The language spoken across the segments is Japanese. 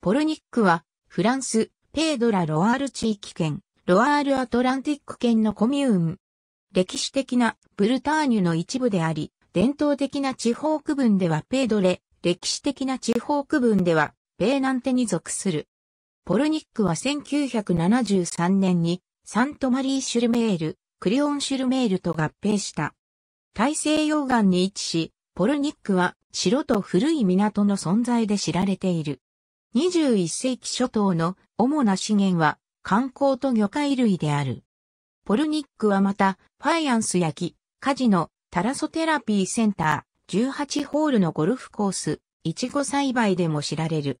ポルニックは、フランス、ペードラ・ロアール地域圏、ロアール・アトランティック圏のコミューン。歴史的なブルターニュの一部であり、伝統的な地方区分ではペードレ、歴史的な地方区分ではペーナンテに属する。ポルニックは1973年にサントマリー・シュルメール、クリオン・シュルメールと合併した。大西洋岸に位置し、ポルニックは城と古い港の存在で知られている。21世紀初頭の主な資源は観光と魚介類である。ポルニックはまた、ファイアンス焼き、カジノ、タラソテラピーセンター、18ホールのゴルフコース、イチゴ栽培でも知られる。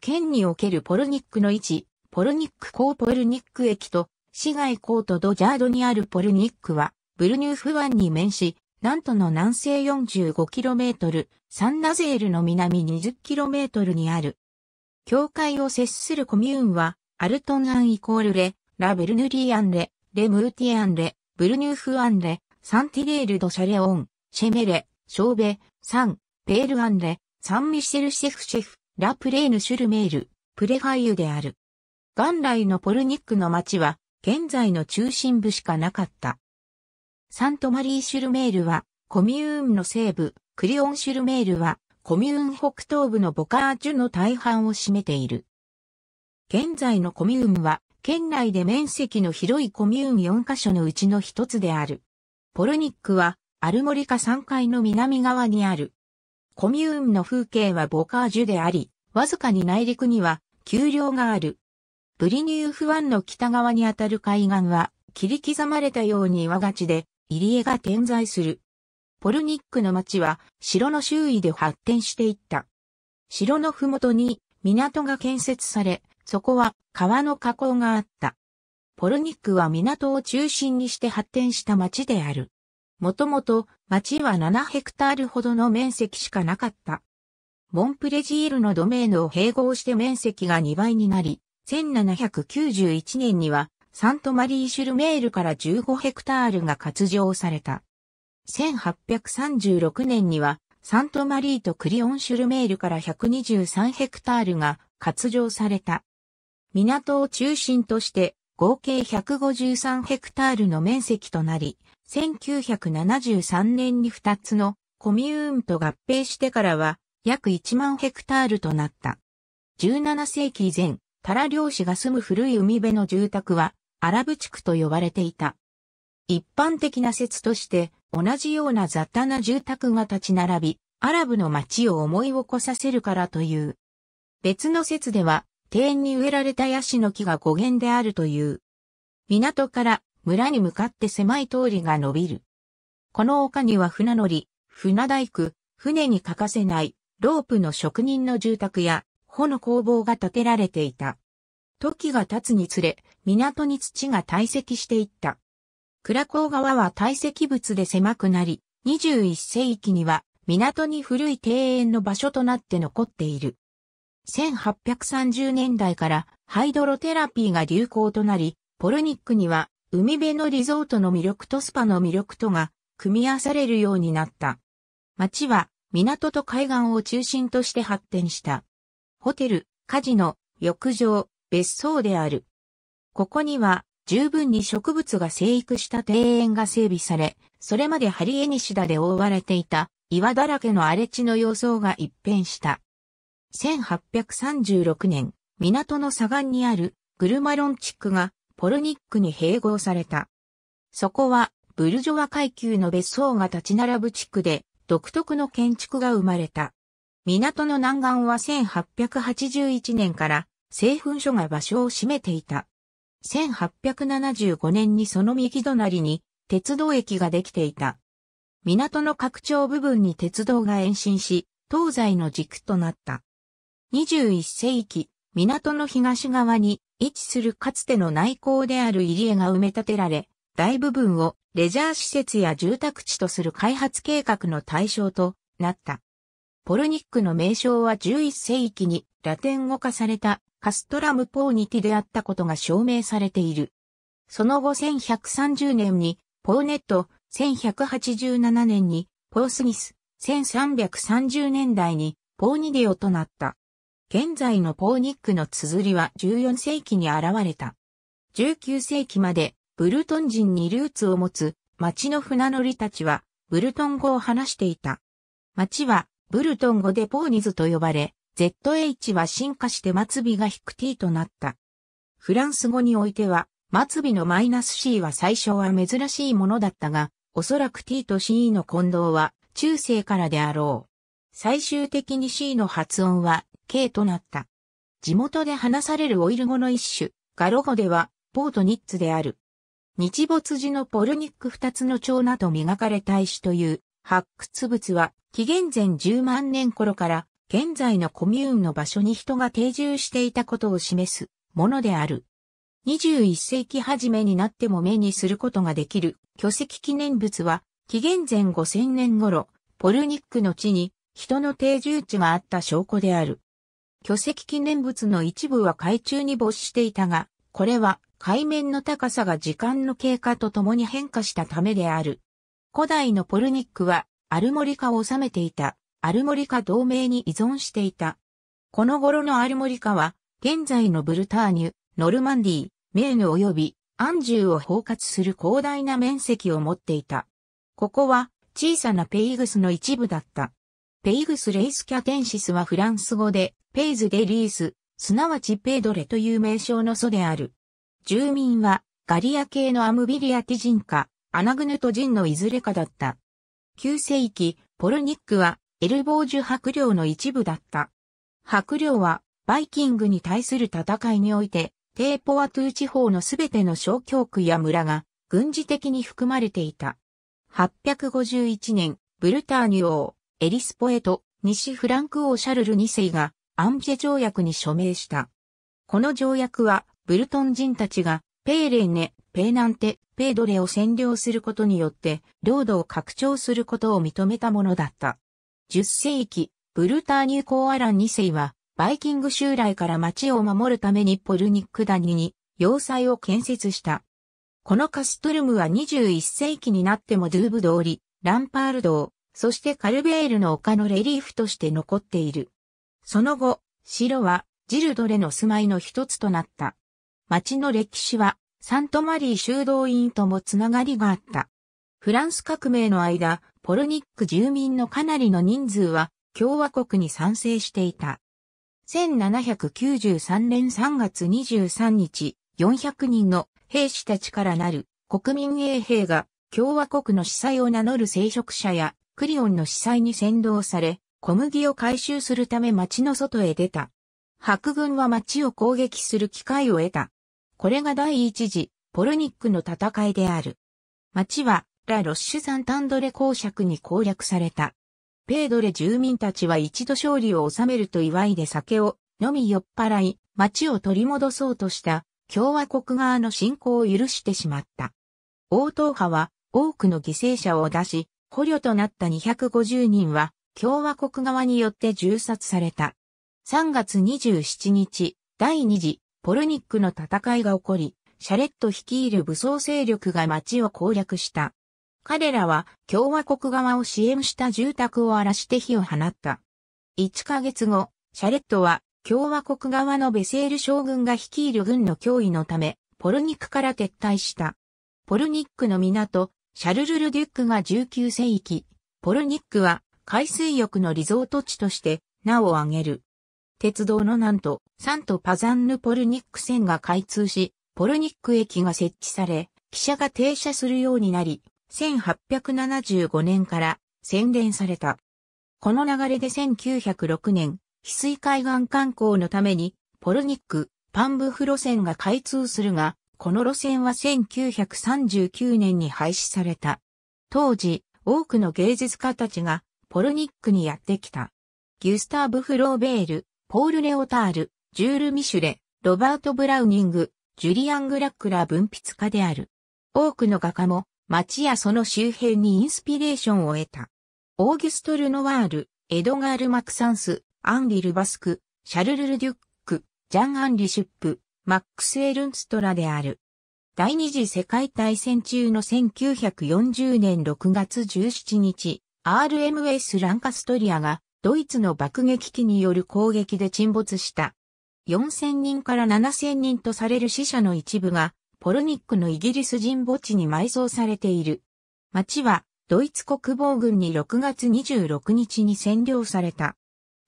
県におけるポルニックの位置、ポルニック港ポルニック駅と、市街港とドジャードにあるポルニックは、ブルニューフ湾に面し、南都の南西 45km、サンナゼールの南 20km にある境界を接するコミューンは、アルトンアンイコールレ、ラ・ベルヌリアンレ、レ・ムーティアンレ、ブルニューフアンレ、サンティレール・ド・シャレオン、シェメレ、ショーベ、サン、ペールアンレ、サン・ミシェル・シェフ・シェフ、ラ・プレーヌ・シュルメール、プレファイユである。元来のポルニックの町は、現在の中心部しかなかった。サントマリー・シュルメールは、コミューンの西部、クリオン・シュルメールは、コミューン北東部のボカージュの大半を占めている。現在のコミューンは、県内で面積の広いコミューン4カ所のうちの一つである。ポルニックは、アルモリカ3階の南側にある。コミューンの風景はボカージュであり、わずかに内陸には、丘陵がある。ブリニューフ湾の北側にあたる海岸は、切り刻まれたように岩がちで、入り江が点在する。ポルニックの町は城の周囲で発展していった。城のふもとに港が建設され、そこは川の河口があった。ポルニックは港を中心にして発展した町である。もともと町は7ヘクタールほどの面積しかなかった。モンプレジールのドメーヌを併合して面積が2倍になり、1791年にはサントマリー・シュルメールから15ヘクタールが割譲された。1836年には、サントマリーとクリオンシュルメールから123ヘクタールが割譲された。港を中心として合計153ヘクタールの面積となり、1973年に2つのコミューンと合併してからは約1万ヘクタールとなった。17世紀以前、タラ漁師が住む古い海辺の住宅はアラブ地区と呼ばれていた。一般的な説として、同じような雑多な住宅が立ち並び、アラブの街を思い起こさせるからという。別の説では、庭園に植えられたヤシの木が語源であるという。港から村に向かって狭い通りが伸びる。この丘には船乗り、船大工、船に欠かせないロープの職人の住宅や穂の工房が建てられていた。時が経つにつれ、港に土が堆積していった。倉ー川は堆積物で狭くなり、21世紀には港に古い庭園の場所となって残っている。1830年代からハイドロテラピーが流行となり、ポルニックには海辺のリゾートの魅力とスパの魅力とが組み合わされるようになった。町は港と海岸を中心として発展した。ホテル、カジノ、浴場、別荘である。ここには十分に植物が生育した庭園が整備され、それまでハリエニシダで覆われていた岩だらけの荒れ地の様相が一変した。1836年、港の左岸にあるグルマロン地区がポルニックに併合された。そこはブルジョワ階級の別荘が立ち並ぶ地区で独特の建築が生まれた。港の南岸は1881年から製粉所が場所を占めていた。1875年にその右隣に鉄道駅ができていた。港の拡張部分に鉄道が延伸し、東西の軸となった。21世紀、港の東側に位置するかつての内港である入江が埋め立てられ、大部分をレジャー施設や住宅地とする開発計画の対象となった。ポルニックの名称は11世紀にラテン語化されたカストラムポーニティであったことが証明されている。その後1130年にポーネット、1187年にポースギス、1330年代にポーニディオとなった。現在のポーニックの綴りは14世紀に現れた。19世紀までブルトン人にルーツを持つ町の船乗りたちはブルトン語を話していた。町はブルトン語でポーニズと呼ばれ、ZH は進化して末尾が引く t となった。フランス語においては、末尾のマイナス c は最初は珍しいものだったが、おそらく t と c の混同は中世からであろう。最終的に c の発音は k となった。地元で話されるオイル語の一種、ガロ語では、ポートニッツである。日没時のポルニック二つの蝶など磨かれた石という発掘物は紀元前10万年頃から現在のコミューンの場所に人が定住していたことを示すものである。21世紀初めになっても目にすることができる巨石記念物は、紀元前5000年頃、ポルニックの地に人の定住地があった証拠である。巨石記念物の一部は海中に没していたが、これは海面の高さが時間の経過とともに変化したためである。古代のポルニックはアルモリ化を治めていた。アルモリカ同盟に依存していた。この頃のアルモリカは、現在のブルターニュ、ノルマンディ、メーヌ及びアンジューを包括する広大な面積を持っていた。ここは小さなペイグスの一部だった。ペイグス・レイス・キャテンシスはフランス語で、ペイズ・デ・リース、すなわちペイドレという名称の祖である。住民は、ガリア系のアムビリアティ人か、アナグヌト人のいずれかだった。9世紀、ポルニックは、エルボージュ白領の一部だった。白領は、バイキングに対する戦いにおいて、テーポワトゥー地方のすべての小教区や村が、軍事的に含まれていた。851年、ブルターニュ王、エリスポエと、西フランク王シャルル2世が、アンジェ条約に署名した。この条約は、ブルトン人たちが、ペーレーネ、ペーナンテ、ペードレを占領することによって、領土を拡張することを認めたものだった。10世紀、ブルターニュコーアラン2世は、バイキング襲来から町を守るためにポルニック谷に要塞を建設した。このカストルムは21世紀になってもドゥーブ通り、ランパール道、そしてカルベールの丘のレリーフとして残っている。その後、城はジルドレの住まいの一つとなった。町の歴史はサントマリー修道院ともつながりがあった。フランス革命の間、ポルニック住民のかなりの人数は共和国に賛成していた。1793年3月23日、400人の兵士たちからなる国民衛兵が共和国の司祭を名乗る聖職者やクリオンの司祭に先導され、小麦を回収するため町の外へ出た。白軍は町を攻撃する機会を得た。これが第一次ポルニックの戦いである。町はラ・ロッシュ山タンドレ公爵に攻略された。ペードレ住民たちは一度勝利を収めると祝いで酒を飲み酔っ払い、町を取り戻そうとした共和国側の侵攻を許してしまった。王党派は多くの犠牲者を出し、捕虜となった250人は共和国側によって銃殺された。3月27日、第2次ポルニックの戦いが起こり、シャレット率いる武装勢力が町を攻略した。彼らは共和国側を支援した住宅を荒らして火を放った。1ヶ月後、シャレットは共和国側のベセール将軍が率いる軍の脅威のため、ポルニックから撤退した。ポルニックの港、シャルルル・デュックが19世紀、ポルニックは海水浴のリゾート地として名を挙げる。鉄道のなんと、サントパザンヌ・ポルニック線が開通し、ポルニック駅が設置され、汽車が停車するようになり、1875年から洗練された。この流れで1906年、翡翠海岸観光のために、ポルニック、パンブフ路線が開通するが、この路線は1939年に廃止された。当時、多くの芸術家たちがポルニックにやってきた。ギュスターブ・フローベール、ポール・レオタール、ジュール・ミシュレ、ロバート・ブラウニング、ジュリアン・グラックー。文筆家である。多くの画家も町やその周辺にインスピレーションを得た。オーギュスト・ルノワール、エドガール・マクサンス、アンリ・ルバスク、シャルル・ル・デュック、ジャン・アンリ・シュップ、マックス・エルンストラである。第二次世界大戦中の1940年6月17日、RMS ランカストリアがドイツの爆撃機による攻撃で沈没した。4000人から7000人とされる死者の一部がポルニックのイギリス人墓地に埋葬されている。町は、ドイツ国防軍に6月26日に占領された。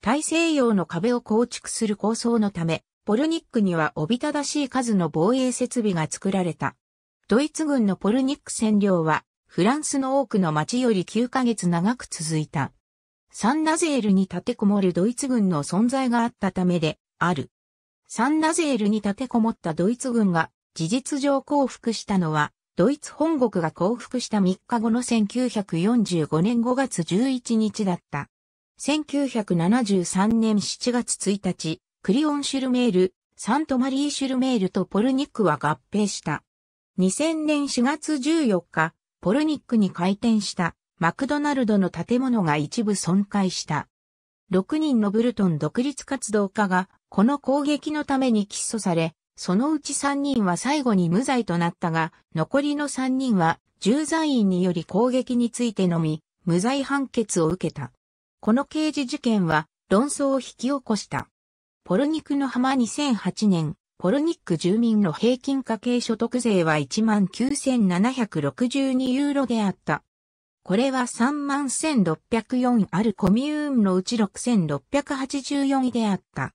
大西洋の壁を構築する構想のため、ポルニックにはおびただしい数の防衛設備が作られた。ドイツ軍のポルニック占領は、フランスの多くの町より9ヶ月長く続いた。サンナゼールに立てこもるドイツ軍の存在があったためで、ある。サンナゼールに立てこもったドイツ軍が事実上降伏したのは、ドイツ本国が降伏した3日後の1945年5月11日だった。1973年7月1日、クリオンシュルメール、サントマリーシュルメールとポルニックは合併した。2000年4月14日、ポルニックに開店したマクドナルドの建物が一部損壊した。6人のブルトン独立活動家がこの攻撃のために起訴され、そのうち3人は最後に無罪となったが、残りの3人は重罪員により攻撃についてのみ、無罪判決を受けた。この刑事事件は論争を引き起こした。ポルニクの浜2008年、ポルニック住民の平均家計所得税は19,762ユーロであった。これは31,604あるコミューンのうち6,684位であった。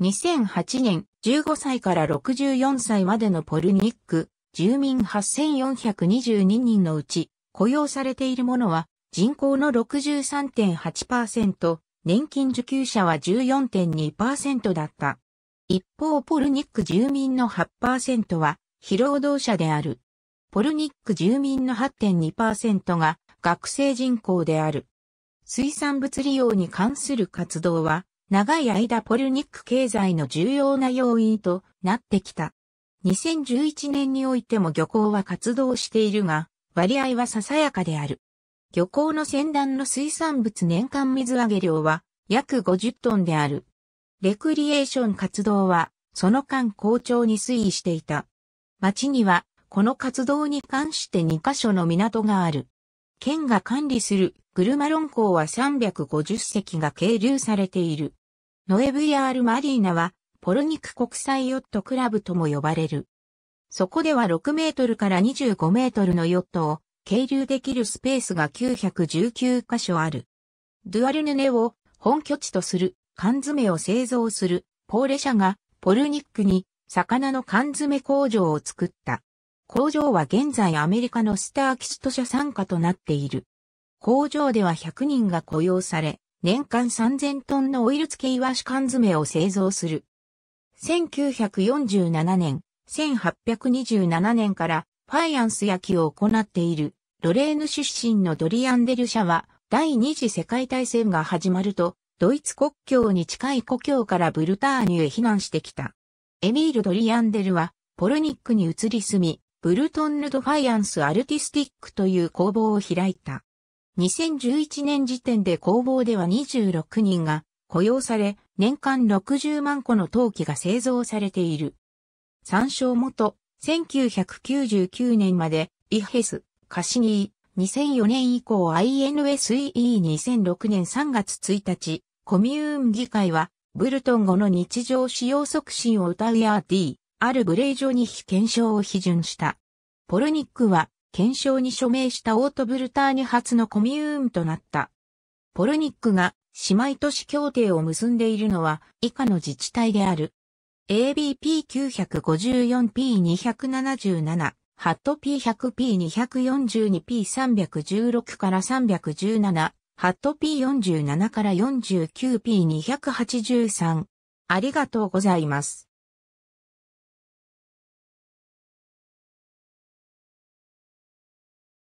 2008年、15歳から64歳までのポルニック、住民8422人のうち、雇用されているものは、人口の63.8%、年金受給者は14.2%だった。一方、ポルニック住民の8%は、非労働者である。ポルニック住民の8.2%が学生人口である。水産物利用に関する活動は、長い間ポルニック経済の重要な要因となってきた。2011年においても漁港は活動しているが、割合はささやかである。漁港の先端の水産物年間水揚げ量は約50トンである。レクリエーション活動はその間好調に推移していた。町にはこの活動に関して2カ所の港がある。県が管理するグルマロン港は350隻が係留されている。ノエブヤール・マリーナは、ポルニク国際ヨットクラブとも呼ばれる。そこでは6メートルから25メートルのヨットを経流できるスペースが919箇所ある。ドゥアルヌネを本拠地とする缶詰を製造するポーレ社がポルニックに魚の缶詰工場を作った。工場は現在アメリカのスターキスト社参加となっている。工場では100人が雇用され、年間3000トンのオイル付けイワシ缶詰を製造する。1947年、1827年からファイアンス焼きを行っているロレーヌ出身のドリアンデル社は第二次世界大戦が始まるとドイツ国境に近い故郷からブルターニュへ避難してきた。エミール・ドリアンデルはポルニックに移り住み、ブルトンヌ・ド・ファイアンス・アルティスティックという工房を開いた。2011年時点で工房では26人が雇用され、年間60万個の陶器が製造されている。参照元、1999年まで、イヘス、カシニー、2004年以降 INSEE2006 年3月1日、コミューン議会は、ブルトン語の日常使用促進を歌うや D、あるブレイジョに非検証を批准した。ポルニックは、検証に署名したオートブルターニュのコミューンとなった。ポルニックが姉妹都市協定を結んでいるのは以下の自治体である。ABP954P277、ハット P100P242P316 から317、ハット P47 から 49P283。ありがとうございます。